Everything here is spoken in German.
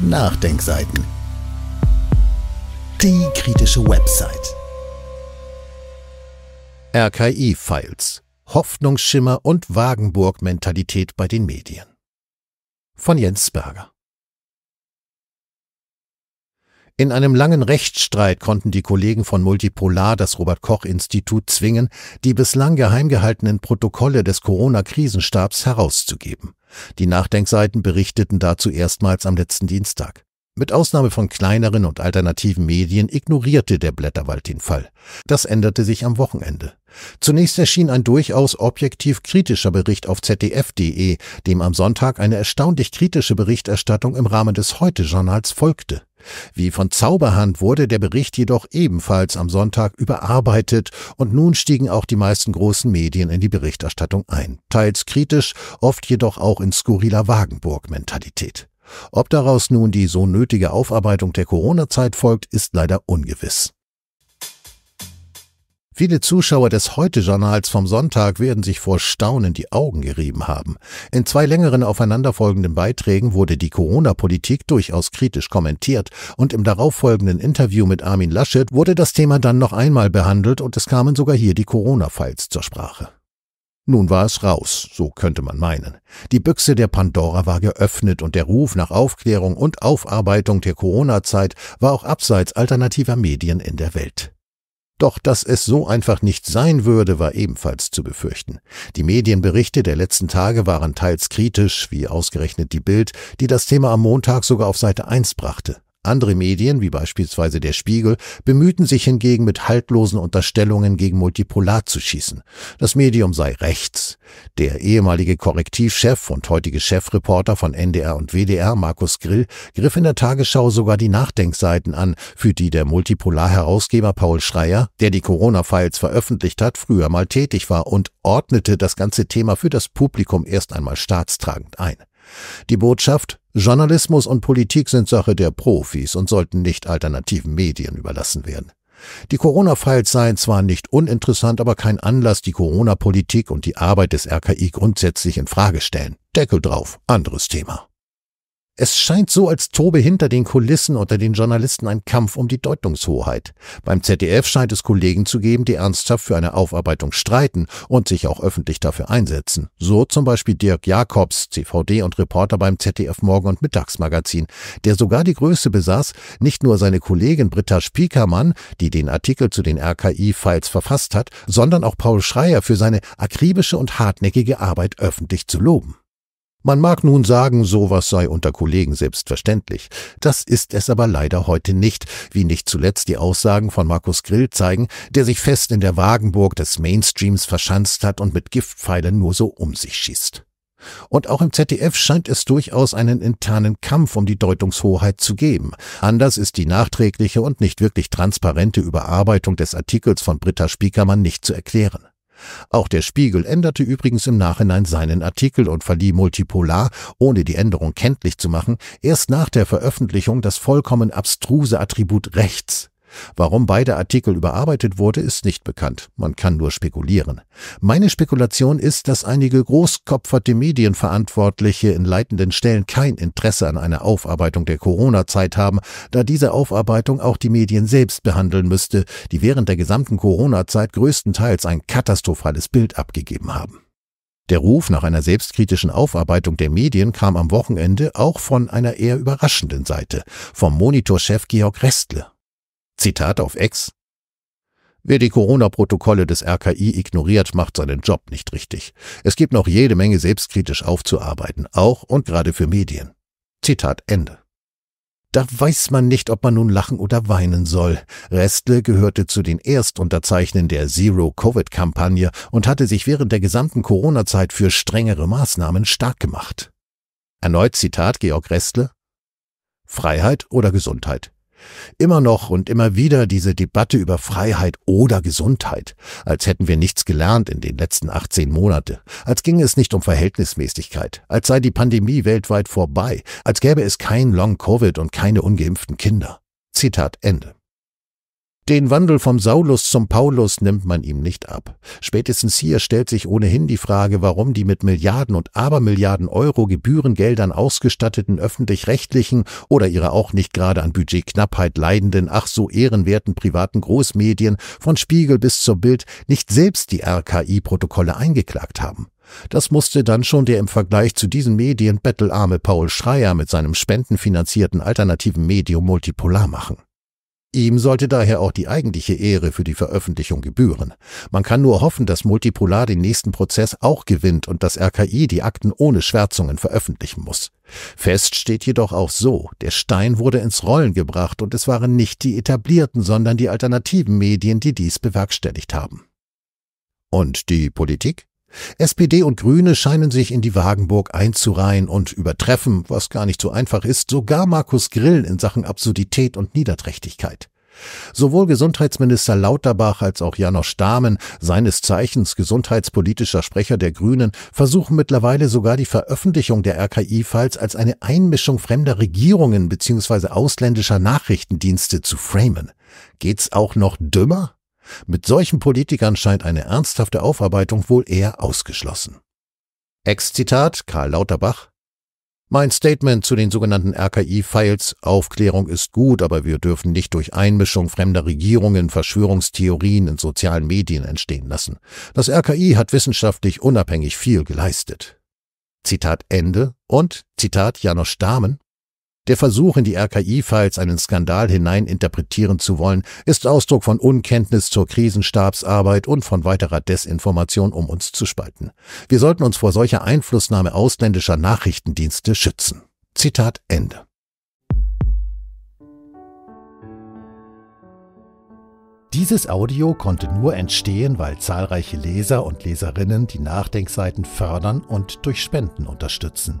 Nachdenkseiten. Die kritische Website. RKI-Files. Hoffnungsschimmer und Wagenburg-Mentalität bei den Medien. Von Jens Berger. In einem langen Rechtsstreit konnten die Kollegen von Multipolar das Robert Koch Institut zwingen, die bislang geheim gehaltenen Protokolle des Corona-Krisenstabs herauszugeben. Die Nachdenkseiten berichteten dazu erstmals am letzten Dienstag. Mit Ausnahme von kleineren und alternativen Medien ignorierte der Blätterwald den Fall. Das änderte sich am Wochenende. Zunächst erschien ein durchaus objektiv kritischer Bericht auf zdf.de, dem am Sonntag eine erstaunlich kritische Berichterstattung im Rahmen des Heute-Journals folgte. Wie von Zauberhand wurde der Bericht jedoch ebenfalls am Sonntag überarbeitet und nun stiegen auch die meisten großen Medien in die Berichterstattung ein, teils kritisch, oft jedoch auch in skurriler Wagenburg-Mentalität. Ob daraus nun die so nötige Aufarbeitung der Corona-Zeit folgt, ist leider ungewiss. Viele Zuschauer des Heute-Journals vom Sonntag werden sich vor Staunen die Augen gerieben haben. In zwei längeren aufeinanderfolgenden Beiträgen wurde die Corona-Politik durchaus kritisch kommentiert und im darauffolgenden Interview mit Armin Laschet wurde das Thema dann noch einmal behandelt und es kamen sogar hier die Corona-Files zur Sprache. Nun war es raus, so könnte man meinen. Die Büchse der Pandora war geöffnet und der Ruf nach Aufklärung und Aufarbeitung der Corona-Zeit war auch abseits alternativer Medien in der Welt. Doch dass es so einfach nicht sein würde, war ebenfalls zu befürchten. Die Medienberichte der letzten Tage waren teils kritisch, wie ausgerechnet die Bild, die das Thema am Montag sogar auf Seite 1 brachte. Andere Medien, wie beispielsweise der Spiegel, bemühten sich hingegen mit haltlosen Unterstellungen gegen Multipolar zu schießen. Das Medium sei rechts. Der ehemalige Korrektivchef und heutige Chefreporter von NDR und WDR, Markus Grill, griff in der Tagesschau sogar die Nachdenkseiten an, für die der Multipolar-Herausgeber Paul Schreier, der die Corona-Files veröffentlicht hat, früher mal tätig war und ordnete das ganze Thema für das Publikum erst einmal staatstragend ein. Die Botschaft, Journalismus und Politik sind Sache der Profis und sollten nicht alternativen Medien überlassen werden. Die Corona-Files seien zwar nicht uninteressant, aber kein Anlass, die Corona-Politik und die Arbeit des RKI grundsätzlich in Frage stellen. Deckel drauf, anderes Thema. Es scheint so, als tobe hinter den Kulissen unter den Journalisten ein Kampf um die Deutungshoheit. Beim ZDF scheint es Kollegen zu geben, die ernsthaft für eine Aufarbeitung streiten und sich auch öffentlich dafür einsetzen. So zum Beispiel Dirk Jakobs, CVD und Reporter beim ZDF Morgen- und Mittagsmagazin, der sogar die Größe besaß, nicht nur seine Kollegin Britta Spiekermann, die den Artikel zu den RKI-Files verfasst hat, sondern auch Paul Schreier für seine akribische und hartnäckige Arbeit öffentlich zu loben. Man mag nun sagen, sowas sei unter Kollegen selbstverständlich. Das ist es aber leider heute nicht, wie nicht zuletzt die Aussagen von Markus Grill zeigen, der sich fest in der Wagenburg des Mainstreams verschanzt hat und mit Giftpfeilen nur so um sich schießt. Und auch im ZDF scheint es durchaus einen internen Kampf um die Deutungshoheit zu geben. Anders ist die nachträgliche und nicht wirklich transparente Überarbeitung des Artikels von Britta Spiekermann nicht zu erklären. Auch der Spiegel änderte übrigens im Nachhinein seinen Artikel und verlieh Multipolar, ohne die Änderung kenntlich zu machen, erst nach der Veröffentlichung das vollkommen abstruse Attribut rechts Warum beide Artikel überarbeitet wurde, ist nicht bekannt. Man kann nur spekulieren. Meine Spekulation ist, dass einige großkopferte Medienverantwortliche in leitenden Stellen kein Interesse an einer Aufarbeitung der Corona-Zeit haben, da diese Aufarbeitung auch die Medien selbst behandeln müsste, die während der gesamten Corona-Zeit größtenteils ein katastrophales Bild abgegeben haben. Der Ruf nach einer selbstkritischen Aufarbeitung der Medien kam am Wochenende auch von einer eher überraschenden Seite, vom Monitorchef Georg Restle. Zitat auf Ex. Wer die Corona-Protokolle des RKI ignoriert, macht seinen Job nicht richtig. Es gibt noch jede Menge selbstkritisch aufzuarbeiten, auch und gerade für Medien. Zitat Ende. Da weiß man nicht, ob man nun lachen oder weinen soll. Restle gehörte zu den Erstunterzeichnern der Zero-Covid-Kampagne und hatte sich während der gesamten Corona-Zeit für strengere Maßnahmen stark gemacht. Erneut Zitat Georg Restle. Freiheit oder Gesundheit? Immer noch und immer wieder diese Debatte über Freiheit oder Gesundheit, als hätten wir nichts gelernt in den letzten 18 Monate, als ginge es nicht um Verhältnismäßigkeit, als sei die Pandemie weltweit vorbei, als gäbe es kein Long-Covid und keine ungeimpften Kinder. Zitat Ende. Den Wandel vom Saulus zum Paulus nimmt man ihm nicht ab. Spätestens hier stellt sich ohnehin die Frage, warum die mit Milliarden und Abermilliarden Euro Gebührengeldern ausgestatteten öffentlich-rechtlichen oder ihre auch nicht gerade an Budgetknappheit leidenden, ach so ehrenwerten privaten Großmedien von Spiegel bis zur Bild nicht selbst die RKI-Protokolle eingeklagt haben. Das musste dann schon der im Vergleich zu diesen Medien bettelarme Paul Schreier mit seinem spendenfinanzierten alternativen Medium Multipolar machen. Ihm sollte daher auch die eigentliche Ehre für die Veröffentlichung gebühren. Man kann nur hoffen, dass Multipolar den nächsten Prozess auch gewinnt und das RKI die Akten ohne Schwärzungen veröffentlichen muss. Fest steht jedoch auch so, der Stein wurde ins Rollen gebracht und es waren nicht die etablierten, sondern die alternativen Medien, die dies bewerkstelligt haben. Und die Politik? SPD und Grüne scheinen sich in die Wagenburg einzureihen und übertreffen, was gar nicht so einfach ist, sogar Markus Grill in Sachen Absurdität und Niederträchtigkeit. Sowohl Gesundheitsminister Lauterbach als auch Janosch Dahmen, seines Zeichens gesundheitspolitischer Sprecher der Grünen, versuchen mittlerweile sogar die Veröffentlichung der RKI-Files als eine Einmischung fremder Regierungen bzw. ausländischer Nachrichtendienste zu framen. Geht's auch noch dümmer? Mit solchen Politikern scheint eine ernsthafte Aufarbeitung wohl eher ausgeschlossen. Ex-Zitat Karl Lauterbach Mein Statement zu den sogenannten RKI-Files Aufklärung ist gut, aber wir dürfen nicht durch Einmischung fremder Regierungen Verschwörungstheorien in sozialen Medien entstehen lassen. Das RKI hat wissenschaftlich unabhängig viel geleistet. Zitat Ende und Zitat Janos Dahmen. Der Versuch, in die RKI-Files einen Skandal hinein interpretieren zu wollen, ist Ausdruck von Unkenntnis zur Krisenstabsarbeit und von weiterer Desinformation, um uns zu spalten. Wir sollten uns vor solcher Einflussnahme ausländischer Nachrichtendienste schützen. Zitat Ende. Dieses Audio konnte nur entstehen, weil zahlreiche Leser und Leserinnen die Nachdenkseiten fördern und durch Spenden unterstützen.